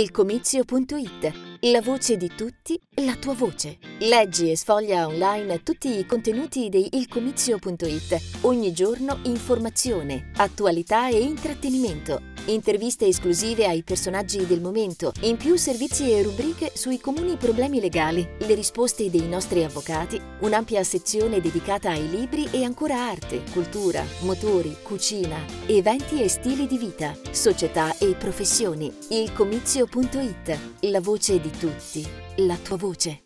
ilcomizio.it, la voce di tutti la tua voce. Leggi e sfoglia online tutti i contenuti di ilcomizio.it. Ogni giorno informazione, attualità e intrattenimento. Interviste esclusive ai personaggi del momento, in più servizi e rubriche sui comuni problemi legali, le risposte dei nostri avvocati, un'ampia sezione dedicata ai libri e ancora arte, cultura, motori, cucina, eventi e stili di vita, società e professioni. Ilcomizio.it, la voce di tutti la tua voce.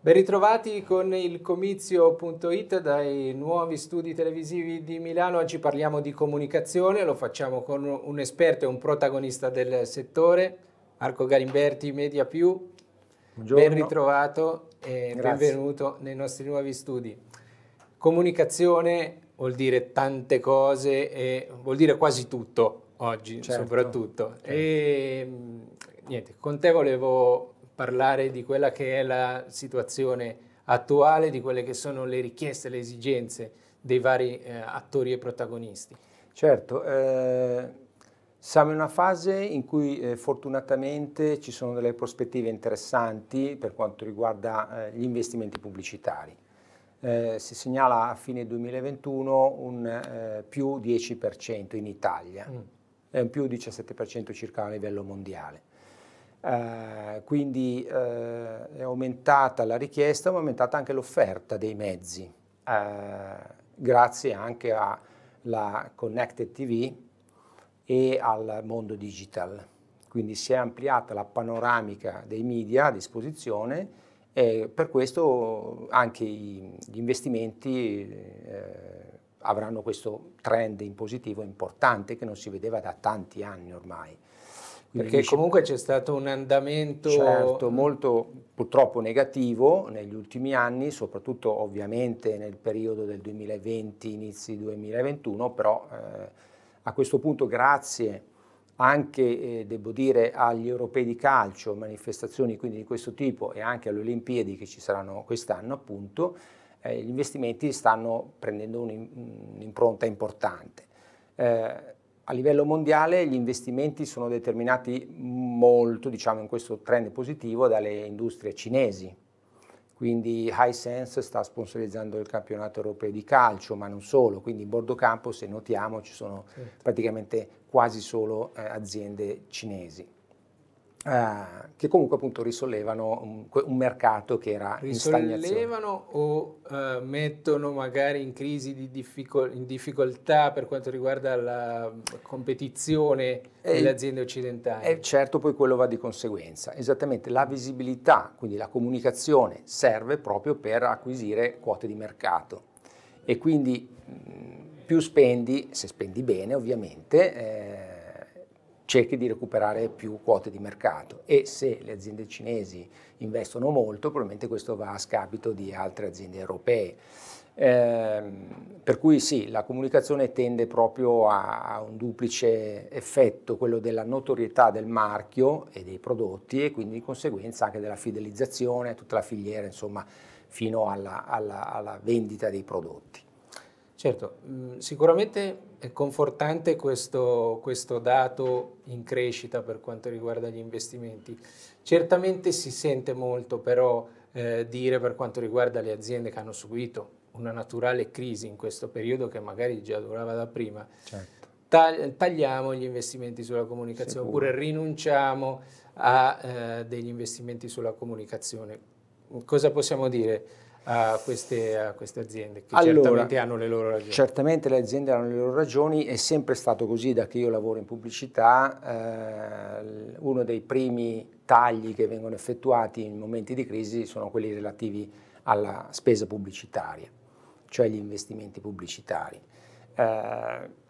Ben ritrovati con il comizio.it dai nuovi studi televisivi di Milano. Oggi parliamo di comunicazione, lo facciamo con un esperto e un protagonista del settore, Marco Galimberti, Media Più. Buongiorno. Ben ritrovato e Grazie. benvenuto nei nostri nuovi studi. Comunicazione vuol dire tante cose e vuol dire quasi tutto oggi, certo. soprattutto. Certo. E niente, con te volevo parlare di quella che è la situazione attuale, di quelle che sono le richieste, le esigenze dei vari eh, attori e protagonisti. Certo, eh, siamo in una fase in cui eh, fortunatamente ci sono delle prospettive interessanti per quanto riguarda eh, gli investimenti pubblicitari. Eh, si segnala a fine 2021 un eh, più 10% in Italia, mm. e un più 17% circa a livello mondiale. Eh, quindi eh, è aumentata la richiesta, ma è aumentata anche l'offerta dei mezzi, eh, grazie anche alla Connected TV e al mondo digital. Quindi si è ampliata la panoramica dei media a disposizione e per questo anche i, gli investimenti eh, avranno questo trend in positivo importante che non si vedeva da tanti anni ormai. Quindi Perché comunque c'è stato un andamento certo, molto purtroppo negativo negli ultimi anni, soprattutto ovviamente nel periodo del 2020, inizi 2021, però eh, a questo punto grazie anche, eh, devo dire, agli europei di calcio, manifestazioni quindi di questo tipo e anche alle Olimpiadi che ci saranno quest'anno appunto, eh, gli investimenti stanno prendendo un'impronta importante. Eh, a livello mondiale gli investimenti sono determinati molto, diciamo in questo trend positivo, dalle industrie cinesi. Quindi Hisense sta sponsorizzando il campionato europeo di calcio, ma non solo, quindi in bordo campo se notiamo ci sono certo. praticamente quasi solo eh, aziende cinesi. Uh, che comunque appunto risollevano un, un mercato che era risollevano in stagnazione. o uh, mettono magari in crisi di difficol- in difficoltà per quanto riguarda la competizione eh, delle aziende occidentali? E eh, certo poi quello va di conseguenza. Esattamente la visibilità, quindi la comunicazione serve proprio per acquisire quote di mercato e quindi mh, mm, più spendi, se spendi bene ovviamente, eh, cerchi di recuperare più quote di mercato e se le aziende cinesi investono molto probabilmente questo va a scapito di altre aziende europee. Eh, per cui sì, la comunicazione tende proprio a, a, un duplice effetto, quello della notorietà del marchio e dei prodotti e quindi di conseguenza anche della fidelizzazione, tutta la filiera, insomma, fino alla, alla, alla vendita dei prodotti. Certo, mm, sicuramente è confortante questo, questo, dato in crescita per quanto riguarda gli investimenti. Certamente si sente molto però eh, dire per quanto riguarda le aziende che hanno subito una naturale crisi in questo periodo che magari già durava da prima. Certo. tagliamo gli investimenti sulla comunicazione Sicuro. oppure rinunciamo a eh, degli investimenti sulla comunicazione. Cosa possiamo dire? a queste, a queste, aziende che allora, certamente hanno le loro ragioni. Certamente le aziende hanno le loro ragioni, è sempre stato così da che io lavoro in pubblicità, eh, uno dei primi tagli che vengono effettuati in momenti di crisi sono quelli relativi alla spesa pubblicitaria, cioè gli investimenti pubblicitari. Eh,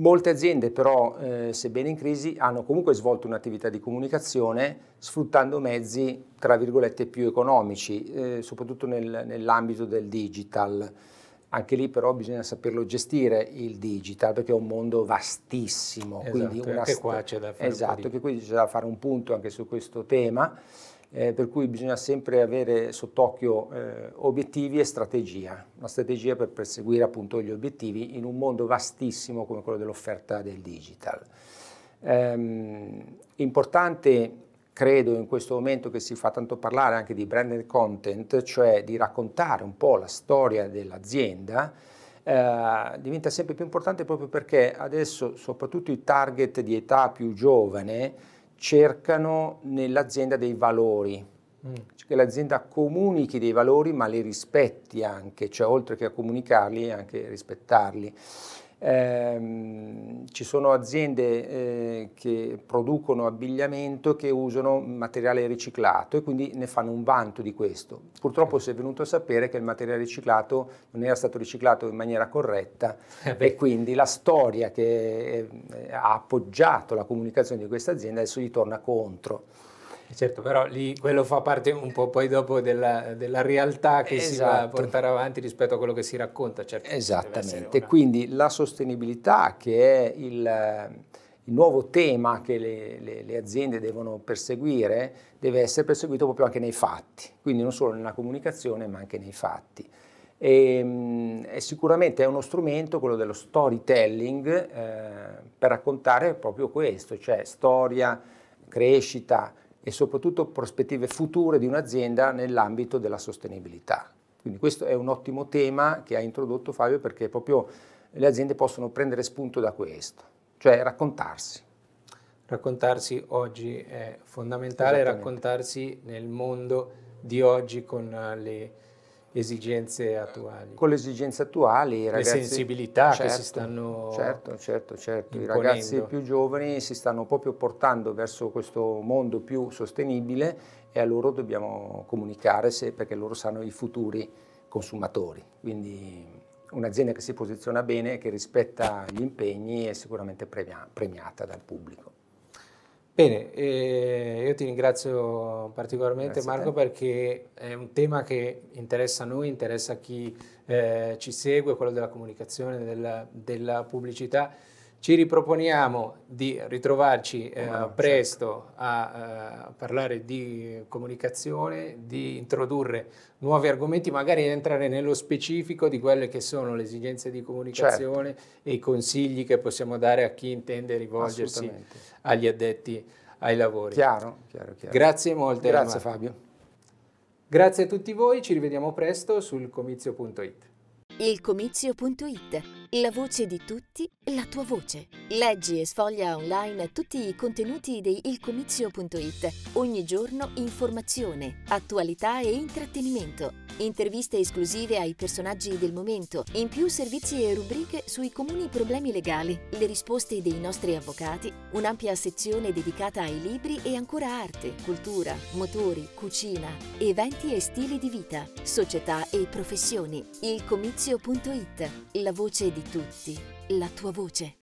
Molte aziende però, eh, sebbene in crisi, hanno comunque svolto un'attività di comunicazione sfruttando mezzi, tra virgolette, più economici, eh, soprattutto nel, nell'ambito del digital. Anche lì però bisogna saperlo gestire il digital perché è un mondo vastissimo. Esatto, quindi una anche qua c'è da fare. Esatto, un che quindi c'è da fare un punto anche su questo tema eh, per cui bisogna sempre avere sott'occhio eh, obiettivi e strategia, una strategia per perseguire appunto gli obiettivi in un mondo vastissimo come quello dell'offerta del digital. Ehm, importante credo in questo momento che si fa tanto parlare anche di branded content, cioè di raccontare un po' la storia dell'azienda, eh, diventa sempre più importante proprio perché adesso soprattutto i target di età più giovane cercano nell'azienda dei valori, mm. cioè che l'azienda comunichi dei valori ma li rispetti anche, cioè oltre che a comunicarli anche rispettarli. Eh, ci sono aziende eh, che producono abbigliamento che usano materiale riciclato e quindi ne fanno un vanto di questo. Purtroppo si è venuto a sapere che il materiale riciclato non era stato riciclato in maniera corretta e quindi la storia che eh, ha appoggiato la comunicazione di questa azienda adesso gli torna contro. Eh, certo, però lì quello fa parte un po' poi dopo della, della realtà che esatto. si va a esatto. portare avanti rispetto a quello che si racconta. Certo, Esattamente, una... quindi la sostenibilità che è il, il nuovo tema che le, le, le, aziende devono perseguire deve essere perseguito proprio anche nei fatti, quindi non solo nella comunicazione ma anche nei fatti. E, ehm, e sicuramente è uno strumento, quello dello storytelling, eh, per raccontare proprio questo, cioè storia, crescita, e soprattutto prospettive future di un'azienda nell'ambito della sostenibilità. Quindi questo è un ottimo tema che ha introdotto Fabio perché proprio le aziende possono prendere spunto da questo, cioè raccontarsi. Raccontarsi oggi è fondamentale, raccontarsi nel mondo di oggi con eh, le esigenze eh, attuali. Con le esigenze attuali, i ragazzi, le sensibilità certo, che si certo, stanno Certo, certo, certo. Imponendo. I ragazzi più giovani si stanno proprio portando verso questo mondo più sostenibile e a loro dobbiamo comunicare se, perché loro sanno i futuri consumatori. Quindi un'azienda che si posiziona bene, che rispetta gli impegni è sicuramente premiata dal pubblico. Bene, eh, io ti ringrazio particolarmente Grazie Marco perché è un tema che interessa a noi, interessa a chi eh, ci segue, quello della comunicazione, della, della pubblicità. Ci riproponiamo di ritrovarci eh, presto a, a eh, parlare di comunicazione, di introdurre nuovi argomenti, magari entrare nello specifico di quelle che sono le esigenze di comunicazione certo. e i consigli che possiamo dare a chi intende rivolgersi agli addetti ai lavori. Chiaro, chiaro, chiaro. Grazie molte. Grazie Armando. Fabio. Grazie a tutti voi, ci rivediamo presto sul comizio.it. Il comizio.it la voce di tutti, la tua voce. Leggi e sfoglia online tutti i contenuti di ilcomizio.it. Ogni giorno informazione, attualità e intrattenimento. Interviste esclusive ai personaggi del momento, in più servizi e rubriche sui comuni problemi legali, le risposte dei nostri avvocati, un'ampia sezione dedicata ai libri e ancora arte, cultura, motori, cucina, eventi e stili di vita, società e professioni. Ilcomizio.it, la voce di di tutti la tua voce.